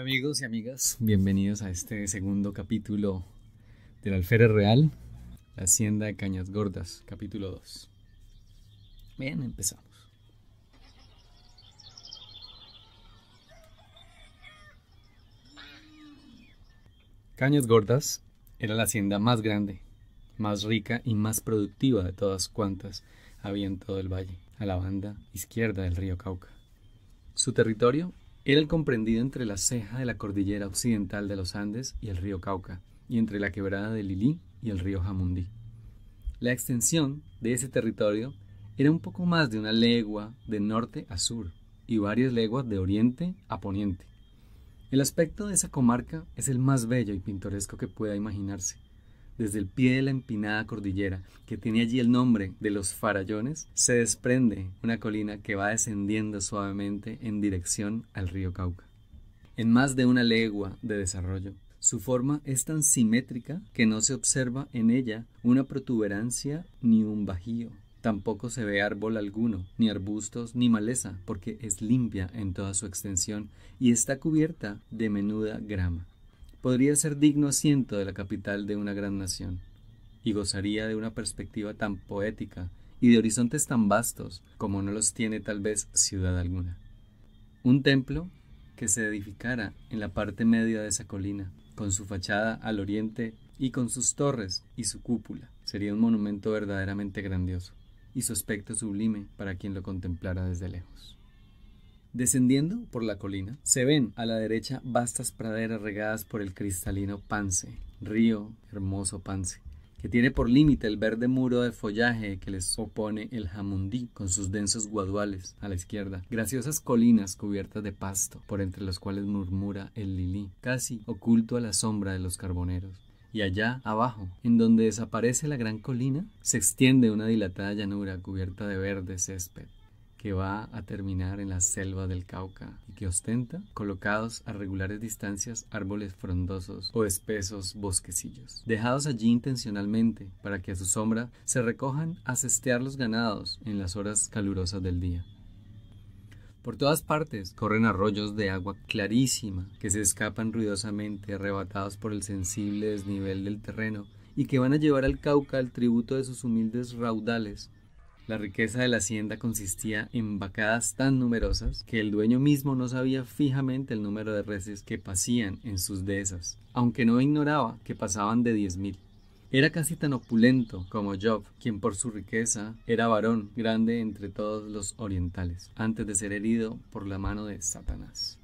amigos y amigas, bienvenidos a este segundo capítulo del Alférez Real, la Hacienda de Cañas Gordas, capítulo 2. Bien, empezamos. Cañas Gordas era la hacienda más grande, más rica y más productiva de todas cuantas había en todo el valle, a la banda izquierda del río Cauca. Su territorio era el comprendido entre la ceja de la cordillera occidental de los Andes y el río Cauca, y entre la quebrada de Lili y el río Jamundí. La extensión de ese territorio era un poco más de una legua de norte a sur y varias leguas de oriente a poniente. El aspecto de esa comarca es el más bello y pintoresco que pueda imaginarse desde el pie de la empinada cordillera, que tiene allí el nombre de los Farallones, se desprende una colina que va descendiendo suavemente en dirección al río Cauca. En más de una legua de desarrollo, su forma es tan simétrica que no se observa en ella una protuberancia ni un bajío. Tampoco se ve árbol alguno, ni arbustos, ni maleza, porque es limpia en toda su extensión y está cubierta de menuda grama podría ser digno asiento de la capital de una gran nación, y gozaría de una perspectiva tan poética y de horizontes tan vastos como no los tiene tal vez ciudad alguna. Un templo que se edificara en la parte media de esa colina, con su fachada al oriente y con sus torres y su cúpula, sería un monumento verdaderamente grandioso y su aspecto sublime para quien lo contemplara desde lejos. Descendiendo por la colina, se ven a la derecha vastas praderas regadas por el cristalino Pance, río hermoso Pance, que tiene por límite el verde muro de follaje que les opone el jamundí con sus densos guaduales a la izquierda, graciosas colinas cubiertas de pasto, por entre los cuales murmura el lilí, casi oculto a la sombra de los carboneros. Y allá abajo, en donde desaparece la gran colina, se extiende una dilatada llanura cubierta de verde césped que va a terminar en la selva del Cauca y que ostenta, colocados a regulares distancias, árboles frondosos o espesos bosquecillos, dejados allí intencionalmente para que a su sombra se recojan a cestear los ganados en las horas calurosas del día. Por todas partes corren arroyos de agua clarísima que se escapan ruidosamente, arrebatados por el sensible desnivel del terreno y que van a llevar al Cauca el tributo de sus humildes raudales la riqueza de la hacienda consistía en vacadas tan numerosas que el dueño mismo no sabía fijamente el número de reses que pasían en sus dehesas, aunque no ignoraba que pasaban de diez mil. Era casi tan opulento como Job, quien por su riqueza era varón grande entre todos los orientales, antes de ser herido por la mano de Satanás.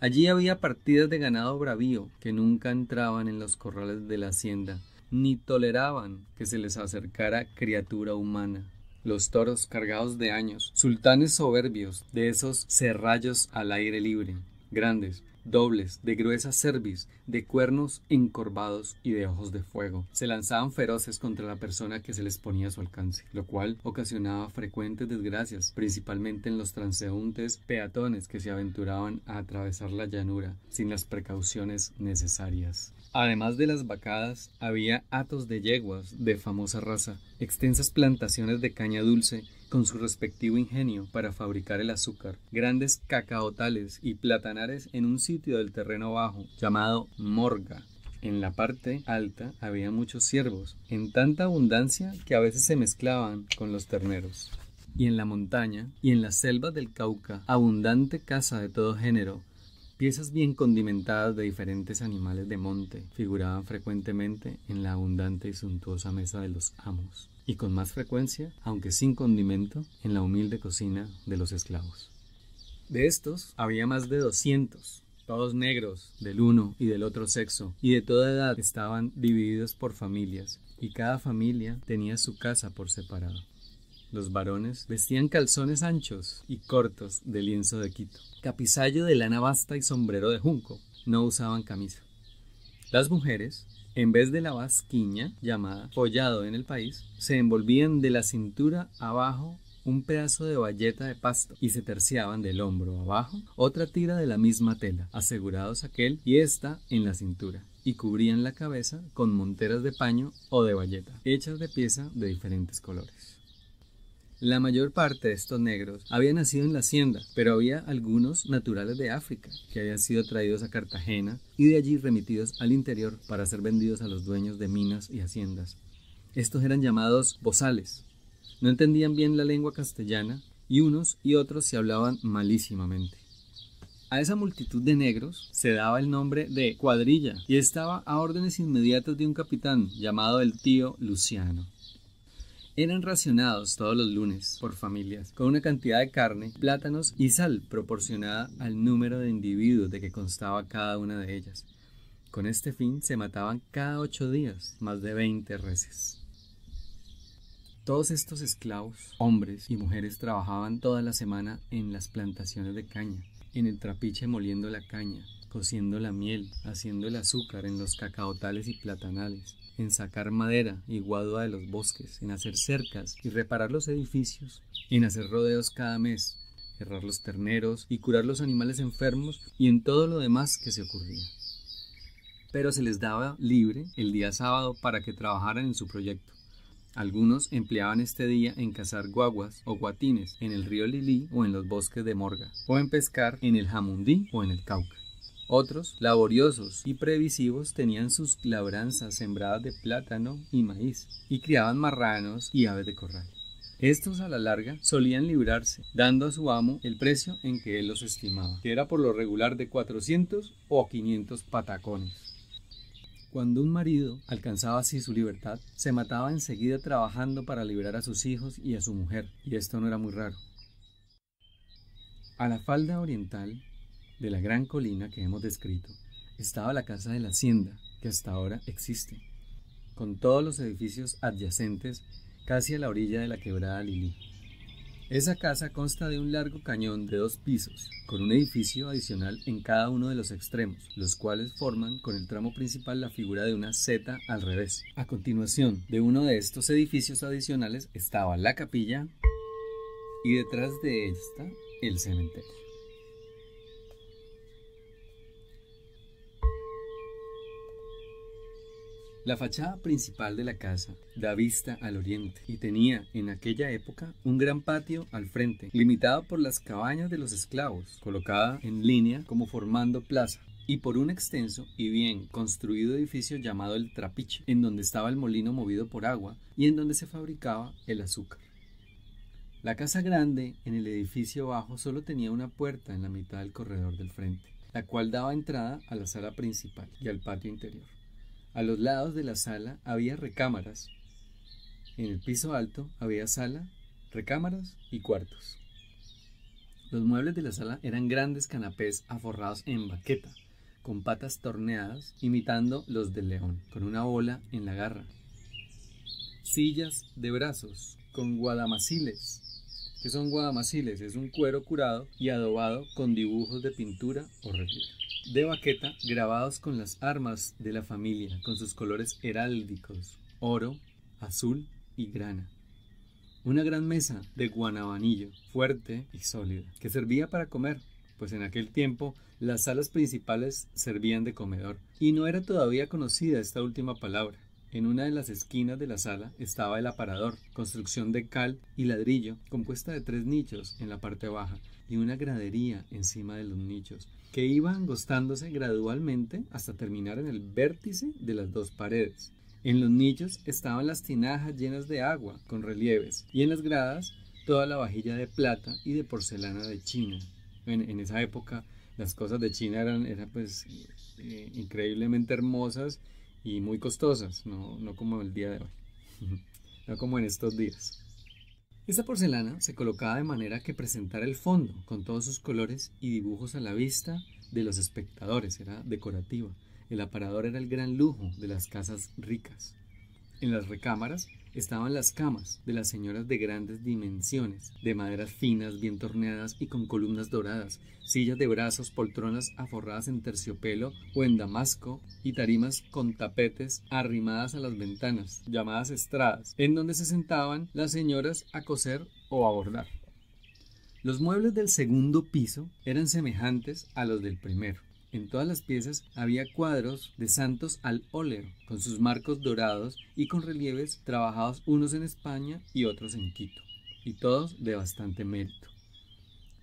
Allí había partidas de ganado bravío que nunca entraban en los corrales de la hacienda, ni toleraban que se les acercara criatura humana, los toros cargados de años, sultanes soberbios de esos serrallos al aire libre, grandes, dobles, de gruesa cerviz, de cuernos encorvados y de ojos de fuego. Se lanzaban feroces contra la persona que se les ponía a su alcance, lo cual ocasionaba frecuentes desgracias, principalmente en los transeúntes peatones que se aventuraban a atravesar la llanura sin las precauciones necesarias. Además de las vacadas, había atos de yeguas de famosa raza, extensas plantaciones de caña dulce con su respectivo ingenio para fabricar el azúcar, grandes cacaotales y platanares en un sitio del terreno bajo llamado Morga. En la parte alta había muchos ciervos, en tanta abundancia que a veces se mezclaban con los terneros. Y en la montaña y en las selvas del Cauca, abundante caza de todo género, Piezas bien condimentadas de diferentes animales de monte figuraban frecuentemente en la abundante y suntuosa mesa de los amos, y con más frecuencia, aunque sin condimento, en la humilde cocina de los esclavos. De estos había más de doscientos, todos negros, del uno y del otro sexo, y de toda edad estaban divididos por familias, y cada familia tenía su casa por separado los varones, vestían calzones anchos y cortos de lienzo de quito, capizallo de lana basta y sombrero de junco. No usaban camisa. Las mujeres, en vez de la basquiña, llamada follado en el país, se envolvían de la cintura abajo un pedazo de bayeta de pasto y se terciaban del hombro abajo otra tira de la misma tela, asegurados aquel y esta en la cintura, y cubrían la cabeza con monteras de paño o de bayeta, hechas de pieza de diferentes colores. La mayor parte de estos negros habían nacido en la hacienda, pero había algunos naturales de África que habían sido traídos a Cartagena y de allí remitidos al interior para ser vendidos a los dueños de minas y haciendas. Estos eran llamados bozales. No entendían bien la lengua castellana y unos y otros se hablaban malísimamente. A esa multitud de negros se daba el nombre de cuadrilla y estaba a órdenes inmediatas de un capitán llamado el tío Luciano. Eran racionados todos los lunes por familias, con una cantidad de carne, plátanos y sal proporcionada al número de individuos de que constaba cada una de ellas. Con este fin se mataban cada ocho días más de veinte reses. Todos estos esclavos, hombres y mujeres, trabajaban toda la semana en las plantaciones de caña, en el trapiche moliendo la caña, cociendo la miel, haciendo el azúcar en los cacaotales y platanales, en sacar madera y guadua de los bosques, en hacer cercas y reparar los edificios, en hacer rodeos cada mes, herrar los terneros y curar los animales enfermos y en todo lo demás que se ocurría. Pero se les daba libre el día sábado para que trabajaran en su proyecto. Algunos empleaban este día en cazar guaguas o guatines en el río Lili o en los bosques de Morga, o en pescar en el Jamundí o en el Cauca. Otros, laboriosos y previsivos, tenían sus labranzas sembradas de plátano y maíz, y criaban marranos y aves de corral. Estos a la larga solían librarse, dando a su amo el precio en que él los estimaba, que era por lo regular de 400 o 500 patacones. Cuando un marido alcanzaba así su libertad, se mataba enseguida trabajando para librar a sus hijos y a su mujer, y esto no era muy raro. A la falda oriental de la gran colina que hemos descrito estaba la casa de la hacienda, que hasta ahora existe, con todos los edificios adyacentes casi a la orilla de la quebrada Lili. Esa casa consta de un largo cañón de dos pisos, con un edificio adicional en cada uno de los extremos, los cuales forman con el tramo principal la figura de una Z al revés. A continuación de uno de estos edificios adicionales estaba la capilla y detrás de esta el cementerio. La fachada principal de la casa da vista al oriente y tenía en aquella época un gran patio al frente, limitado por las cabañas de los esclavos, colocadas en línea como formando plaza y por un extenso y bien construido edificio llamado el Trapiche, en donde estaba el molino movido por agua y en donde se fabricaba el azúcar. La casa grande en el edificio bajo solo tenía una puerta en la mitad del corredor del frente, la cual daba entrada a la sala principal y al patio interior. A los lados de la sala había recámaras. En el piso alto había sala, recámaras y cuartos. Los muebles de la sala eran grandes canapés aforrados en baqueta, con patas torneadas, imitando los del león, con una bola en la garra. Sillas de brazos, con guadamaciles. ¿Qué son guadamaciles? Es un cuero curado y adobado con dibujos de pintura o relieve de baqueta grabados con las armas de la familia, con sus colores heráldicos, oro, azul y grana. Una gran mesa de guanabanillo, fuerte y sólida, que servía para comer, pues en aquel tiempo las salas principales servían de comedor, y no era todavía conocida esta última palabra. En una de las esquinas de la sala estaba el aparador, construcción de cal y ladrillo, compuesta de tres nichos en la parte baja y una gradería encima de los nichos, que iban angostándose gradualmente hasta terminar en el vértice de las dos paredes. En los nichos estaban las tinajas llenas de agua con relieves y en las gradas toda la vajilla de plata y de porcelana de China. En, esa época las cosas de China eran, eran pues eh, increíblemente hermosas y muy costosas, no, como el día de hoy, no como en estos días. Esta porcelana se colocaba de manera que presentara el fondo con todos sus colores y dibujos a la vista de los espectadores, era decorativa. El aparador era el gran lujo de las casas ricas. En las recámaras estaban las camas de las señoras de grandes dimensiones, de maderas finas, bien torneadas y con columnas doradas, sillas de brazos, poltronas aforradas en terciopelo o en damasco y tarimas con tapetes arrimadas a las ventanas, llamadas estradas, en donde se sentaban las señoras a coser o a bordar. Los muebles del segundo piso eran semejantes a los del primero, en todas las piezas había cuadros de santos al óleo, con sus marcos dorados y con relieves trabajados unos en España y otros en Quito, y todos de bastante mérito.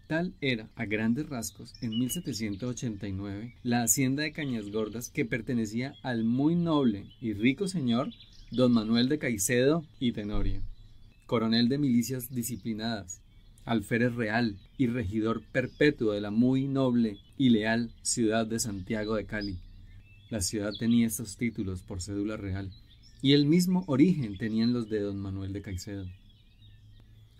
Tal era, a grandes rasgos, en 1789, la hacienda de Cañas Gordas que pertenecía al muy noble y rico señor don Manuel de Caicedo y Tenorio, coronel de milicias disciplinadas, alférez real y regidor perpetuo de la muy noble y leal ciudad de Santiago de Cali. La ciudad tenía estos títulos por cédula real, y el mismo origen tenían los de don Manuel de Caicedo.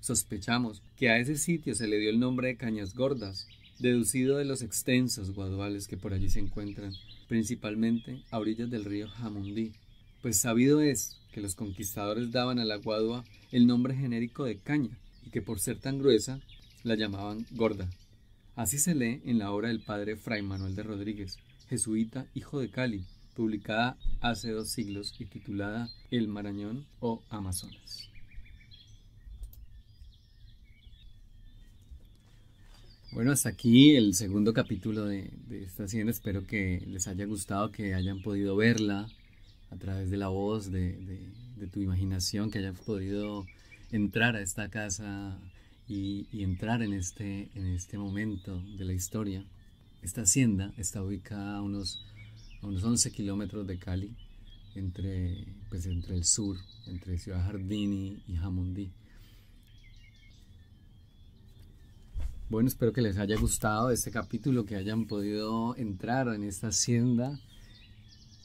Sospechamos que a ese sitio se le dio el nombre de Cañas Gordas, deducido de los extensos guaduales que por allí se encuentran, principalmente a orillas del río Jamundí, pues sabido es que los conquistadores daban a la guadua el nombre genérico de caña, y que por ser tan gruesa la llamaban gorda. Así se lee en la obra del padre Fray Manuel de Rodríguez, jesuita hijo de Cali, publicada hace dos siglos y titulada El Marañón o Amazonas. Bueno, hasta aquí el segundo capítulo de, esta hacienda. Espero que les haya gustado, que hayan podido verla a través de la voz, de, de tu imaginación, que hayan podido entrar a esta casa y, entrar en este, en este momento de la historia. Esta hacienda está ubicada a unos, a unos 11 kilómetros de Cali, entre, pues, entre el sur, entre Ciudad Jardini y Jamundí. Bueno, espero que les haya gustado este capítulo, que hayan podido entrar en esta hacienda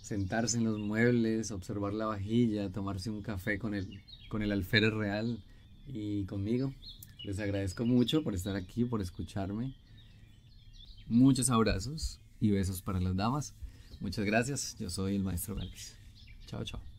sentarse en los muebles, observar la vajilla, tomarse un café con el, con el alférez real y conmigo. Les agradezco mucho por estar aquí, por escucharme. Muchos abrazos y besos para las damas. Muchas gracias. Yo soy el maestro Galvis. Chao, chao.